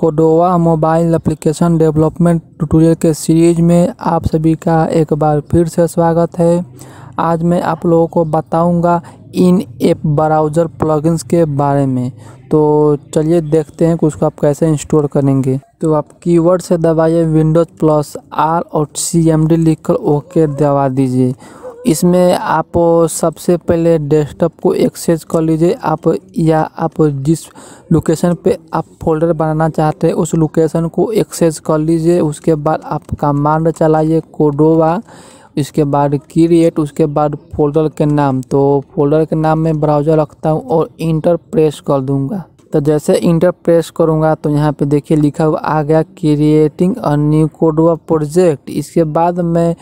Cordova mobile application development tutorial के series में आप सभी का एक बार फिर से स्वागत है आज मैं आप लोगों को बताऊंगा इन एप ब्राउज़र प्लगइन्स के बारे में तो चलिए देखते हैं कि उसको आप कैसे इंस्टॉल करेंगे तो आप कीवर्ड से दबाइए विंडोज़ प्लस आर और सी एम डी लिख कर ओके दबा दीजिए इसमें आप सबसे पहले डेस्कटॉप को एक्सेस कर लीजिए आप या आप जिस लोकेशन पे आप फोल्डर बनाना चाहते हैं उस लोकेशन को एक्सेस कर लीजिए उसके बाद आप कमांड चलाइए कोडोवा इसके बाद क्रिएट उसके बाद फोल्डर के नाम तो फोल्डर के नाम में ब्राउज़र रखता हूँ और इंटर प्रेस कर दूँगा तो जैसे इंटर प्रेस करूँगा तो यहाँ पे देखिए लिखा हुआ आ गया क्रिएटिंग अ न्यू व प्रोजेक्ट इसके बाद मैं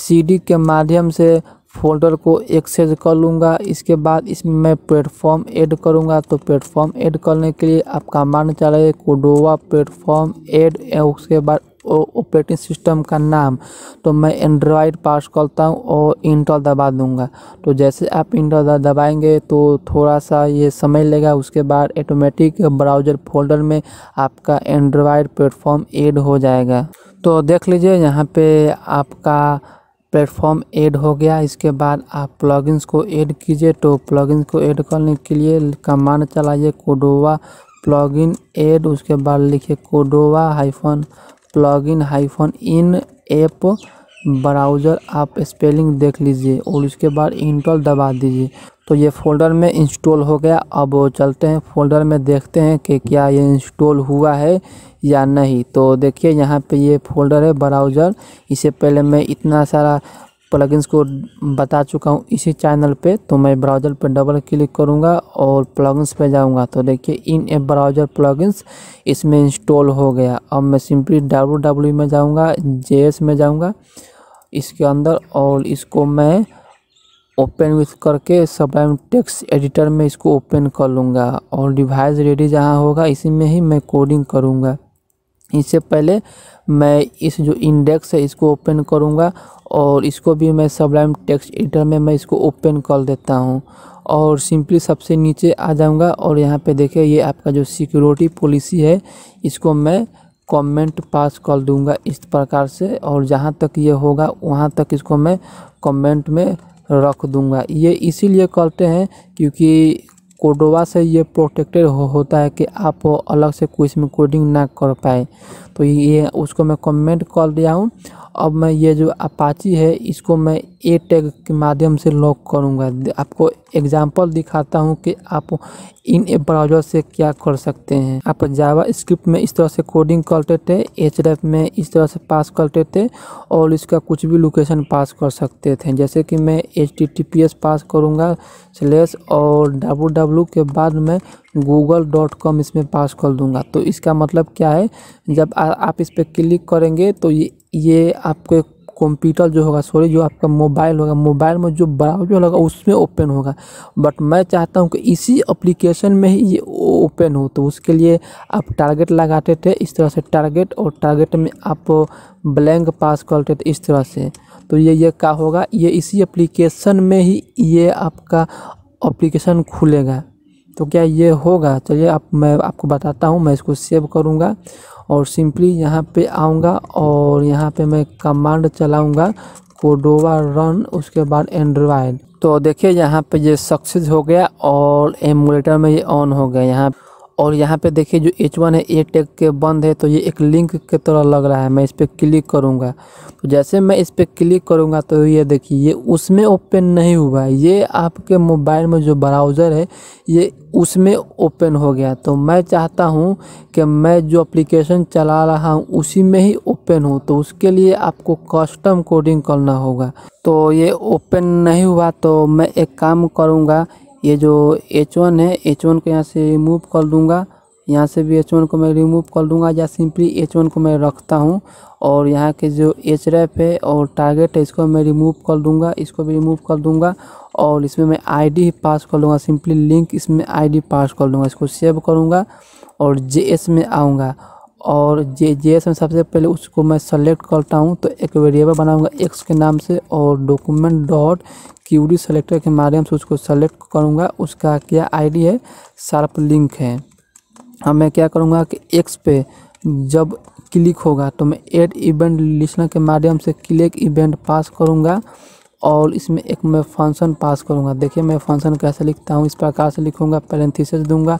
सी के माध्यम से फोल्डर को एक्सेज कर लूँगा इसके बाद इसमें मैं प्लेटफॉर्म ऐड करूँगा तो प्लेटफॉर्म ऐड करने के लिए आप कमांड है कोडोवा प्लेटफॉर्म ऐड उसके बाद ऑपरेटिंग सिस्टम का नाम तो मैं एंड्रॉयड पास करता हूँ और इंटर दबा दूँगा तो जैसे आप इंटर दबाएंगे तो थोड़ा सा ये समय लेगा उसके बाद ऑटोमेटिक ब्राउज़र फोल्डर में आपका एंड्रॉयड प्लेटफॉर्म ऐड हो जाएगा तो देख लीजिए यहाँ पे आपका प्लेटफॉर्म ऐड हो गया इसके बाद आप प्लगइन्स को ऐड कीजिए तो प्लगइन्स को ऐड करने के लिए कमांड चलाइए कोडोवा प्लगइन ऐड उसके बाद लिखिए Cordova hyphen plugin hyphen in app browser आप स्पेलिंग देख लीजिए और उसके बाद इंटॉल दबा दीजिए तो ये फ़ोल्डर में इंस्टॉल हो गया अब चलते हैं फ़ोल्डर में देखते हैं कि क्या ये इंस्टॉल हुआ है या नहीं तो देखिए यहाँ पे ये फ़ोल्डर है ब्राउज़र इसे पहले मैं इतना सारा प्लगइन्स को बता चुका हूँ इसी चैनल पे तो मैं ब्राउज़र पे डबल क्लिक करूँगा और प्लगइन्स पे जाऊँगा तो देखिए इन ए ब्राउज़र प्लगइन्स इसमें इंस्टॉल हो गया अब मैं सिंपली डब्ल्यू डब्ल्यू में जाऊँगा जे में जाऊँगा इसके अंदर और इसको मैं ओपन विथ करके सब टेक्स्ट एडिटर में इसको ओपन कर लूँगा और डिवाइस रेडी जहाँ होगा इसी में ही मैं कोडिंग करूँगा इससे पहले मैं इस जो इंडेक्स है इसको ओपन करूँगा और इसको भी मैं सबलाइम टेक्स्ट एडिटर में मैं इसको ओपन कर देता हूँ और सिंपली सबसे नीचे आ जाऊँगा और यहाँ पे देखिए ये आपका जो सिक्योरिटी पॉलिसी है इसको मैं कमेंट पास कर दूंगा इस प्रकार से और जहाँ तक ये होगा वहाँ तक इसको मैं कमेंट में रख दूंगा ये इसीलिए करते हैं क्योंकि कोडोवा से ये प्रोटेक्टेड हो, होता है कि आप अलग से कोई इसमें कोडिंग ना कर पाए तो ये उसको मैं कमेंट कर दिया हूँ अब मैं ये जो अपाची है इसको मैं ए टैग के माध्यम से लॉक करूँगा आपको एग्जाम्पल दिखाता हूँ कि आप इन ए ब्राउजर से क्या कर सकते हैं आप जावा स्क्रिप्ट में इस तरह से कोडिंग करते थे एच में इस तरह से पास करते थे और इसका कुछ भी लोकेशन पास कर सकते थे जैसे कि मैं एच पास करूँगा स्लेस और डब्लू के बाद में गूगल डॉट कॉम इसमें पास कर दूंगा तो इसका मतलब क्या है जब आ, आप इस पर क्लिक करेंगे तो ये ये आपके कंप्यूटर जो होगा सॉरी जो आपका मोबाइल होगा मोबाइल में जो ब्राउजर होगा उसमें ओपन होगा बट मैं चाहता हूँ कि इसी एप्लीकेशन में ही ये ओपन हो तो उसके लिए आप टारगेट लगाते थे इस तरह से टारगेट और टारगेट में आप ब्लैंक पास करते थे इस तरह से तो ये ये क्या होगा ये इसी एप्लीकेशन में ही ये आपका अप्लीकेशन खुलेगा तो क्या ये होगा चलिए आप मैं आपको बताता हूँ मैं इसको सेव करूँगा और सिंपली यहाँ पे आऊँगा और यहाँ पे मैं कमांड चलाऊँगा कोडोवा रन उसके बाद एंड्रॉयड तो देखिए यहाँ पे ये सक्सेस हो गया और एमुलेटर में ये ऑन हो गया यहाँ और यहाँ पे देखिए जो एच वन है ए टेक के बंद है तो ये एक लिंक के तरह लग रहा है मैं इस पर क्लिक करूँगा तो जैसे मैं इस पर क्लिक करूँगा तो ये देखिए ये उसमें ओपन नहीं हुआ है ये आपके मोबाइल में जो ब्राउज़र है ये उसमें ओपन हो गया तो मैं चाहता हूँ कि मैं जो एप्लीकेशन चला रहा हूँ उसी में ही ओपन हो तो उसके लिए आपको कस्टम कोडिंग करना होगा तो ये ओपन नहीं हुआ तो मैं एक काम करूँगा ये जो एच वन है एच वन को यहाँ से रिमूव कर दूँगा यहाँ से भी एच वन को मैं रिमूव कर दूँगा या सिंपली एच वन को मैं रखता हूँ और यहाँ के जो एच रैप है और टारगेट है इसको मैं रिमूव कर दूँगा इसको भी रिमूव कर दूँगा और इसमें मैं आईडी डी पास कर लूँगा सिंपली लिंक इसमें आईडी पास कर लूँगा इसको सेव करूँगा और जे में आऊँगा और जे जे एस में सबसे पहले उसको मैं सेलेक्ट करता हूँ तो एक वेरिएबल बनाऊँगा एक्स के नाम से और डॉक्यूमेंट डॉट क्यूडी सेलेक्टर के माध्यम से उसको सेलेक्ट करूँगा उसका क्या आईडी है शार्प लिंक है अब मैं क्या करूँगा कि एक्स पे जब क्लिक होगा तो मैं एड इवेंट लिस्टनर के माध्यम से क्लिक इवेंट पास करूँगा और इसमें एक मैं फंक्शन पास करूँगा देखिए मैं फंक्शन कैसे लिखता हूँ इस प्रकार से लिखूँगा पैरेंथिस दूंगा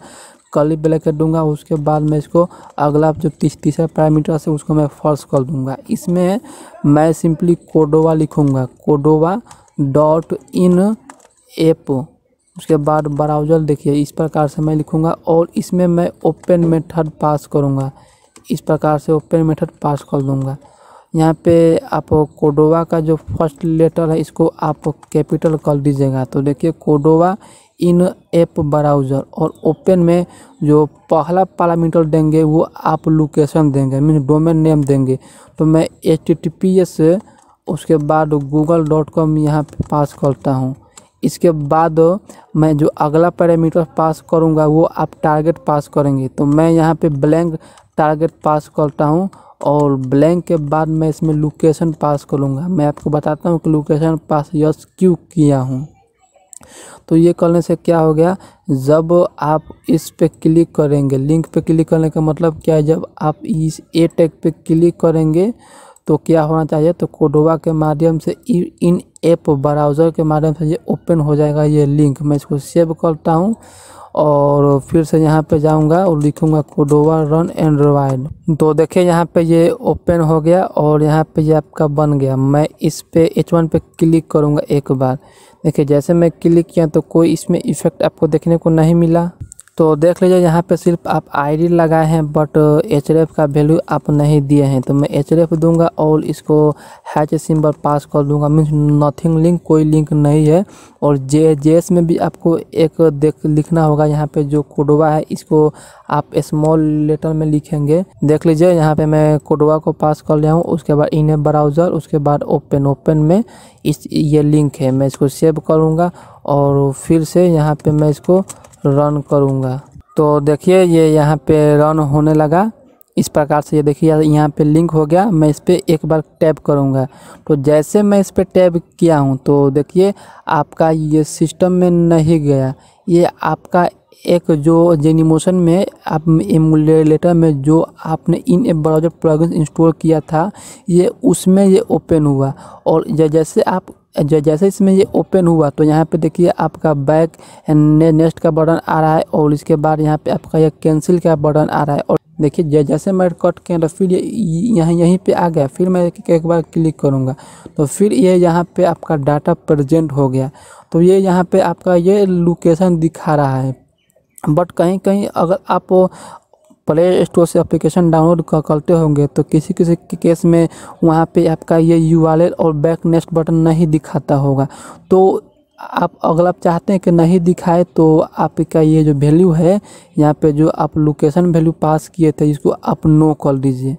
कली ब्लैक कर दूंगा उसके बाद मैं इसको अगला जो तीसरा पैरामीटर है उसको मैं फॉल्स कर दूंगा इसमें मैं सिंपली कोडोवा लिखूंगा कोडोवा डॉट इन ऐप उसके बाद ब्राउजर देखिए इस प्रकार से मैं लिखूंगा और इसमें मैं ओपन मेथड पास करूंगा इस प्रकार से ओपन मेथड पास कर दूंगा यहाँ पे आप कोडोवा का जो फर्स्ट लेटर है इसको आप कैपिटल कर दीजिएगा तो देखिए कोडोवा इन ऐप ब्राउज़र और ओपन में जो पहला पैरामीटर देंगे वो आप लोकेशन देंगे मीन डोमेन नेम देंगे तो मैं एच टी पी एस उसके बाद गूगल डॉट कॉम यहाँ पर पास करता हूँ इसके बाद मैं जो अगला पैरामीटर पास करूँगा वो आप टारगेट पास करेंगे तो मैं यहाँ पे ब्लैंक टारगेट पास करता हूँ और ब्लैंक के बाद मैं इसमें लोकेशन पास करूँगा मैं आपको बताता हूँ कि लोकेशन पास यस क्यों किया हूँ तो ये करने से क्या हो गया जब आप इस पे क्लिक करेंगे लिंक पे क्लिक करने का मतलब क्या है जब आप इस ए टैग पे क्लिक करेंगे तो क्या होना चाहिए तो कोडोवा के माध्यम से इन ऐप ब्राउज़र के माध्यम से ये ओपन हो जाएगा ये लिंक मैं इसको सेव करता हूँ और फिर से यहाँ पे जाऊँगा और लिखूँगा कोडोवा रन एंड्रॉयड तो देखिए यहाँ पे ये ओपन हो गया और यहाँ पे ये आपका बन गया मैं इस पे एच वन पे क्लिक करूँगा एक बार देखिए जैसे मैं क्लिक किया तो कोई इसमें इफ़ेक्ट आपको देखने को नहीं मिला तो देख लीजिए यहाँ पे सिर्फ आप आईडी लगाए हैं बट एच uh, का वैल्यू आप नहीं दिए हैं तो मैं एच दूंगा और इसको हैच सिंबल पास कर दूंगा मीन्स नथिंग लिंक कोई लिंक नहीं है और जे जे में भी आपको एक देख लिखना होगा यहाँ पे जो कोडवा है इसको आप स्मॉल लेटर में लिखेंगे देख लीजिए यहाँ पे मैं कोडवा को पास कर लिया हूँ उसके बाद इन ब्राउज़र उसके बाद ओपन ओपन में इस ये लिंक है मैं इसको सेव करूँगा और फिर से यहाँ पर मैं इसको रन करूँगा तो देखिए ये यहाँ पे रन होने लगा इस प्रकार से ये देखिए यहाँ पे लिंक हो गया मैं इस पर एक बार टैप करूँगा तो जैसे मैं इस पर टैप किया हूँ तो देखिए आपका ये सिस्टम में नहीं गया ये आपका एक जो जेनिमोशन में आप एमुलेटर में जो आपने in app browser plug install किया था ये उसमें ये ओपन हुआ और जैसे आप जैसे इसमें ये ओपन हुआ तो यहाँ पे देखिए आपका बैक ने, नेक्स्ट का बटन आ रहा है और इसके बाद यहाँ पे आपका यह कैंसिल का बटन आ रहा है और देखिए जैसे मैं कट किया तो फिर ये यहाँ यहीं पे आ गया फिर मैं एक बार क्लिक करूँगा तो फिर ये यहाँ पे आपका डाटा प्रेजेंट हो गया तो ये यहाँ पर आपका ये लोकेशन दिखा रहा है बट कहीं कहीं अगर आप प्ले स्टोर से एप्लीकेशन डाउनलोड करते होंगे तो किसी किसी केस में वहाँ पे आपका ये यू और बैक नेक्स्ट बटन नहीं दिखाता होगा तो आप अगर आप चाहते हैं कि नहीं दिखाए तो आपका ये जो वैल्यू है यहाँ पे जो आप लोकेशन वैल्यू पास किए थे इसको आप नो कॉल दीजिए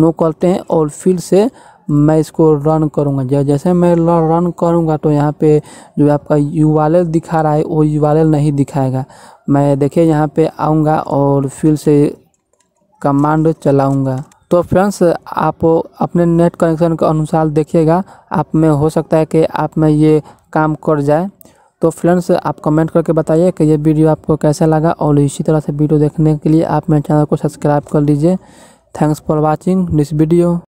नो करते हैं और फिर से मैं इसको रन करूँगा जैसे मैं रन करूँगा तो यहाँ पे जो आपका यू दिखा रहा है वो यू नहीं दिखाएगा मैं देखिए यहाँ पे आऊँगा और फिर से कमांड चलाऊँगा तो फ्रेंड्स आप अपने नेट कनेक्शन के अनुसार देखिएगा आप में हो सकता है कि आप में ये काम कर जाए तो फ्रेंड्स आप कमेंट करके बताइए कि ये वीडियो आपको कैसा लगा और इसी तरह से वीडियो देखने के लिए आप मेरे चैनल को सब्सक्राइब कर लीजिए thanks for watching this video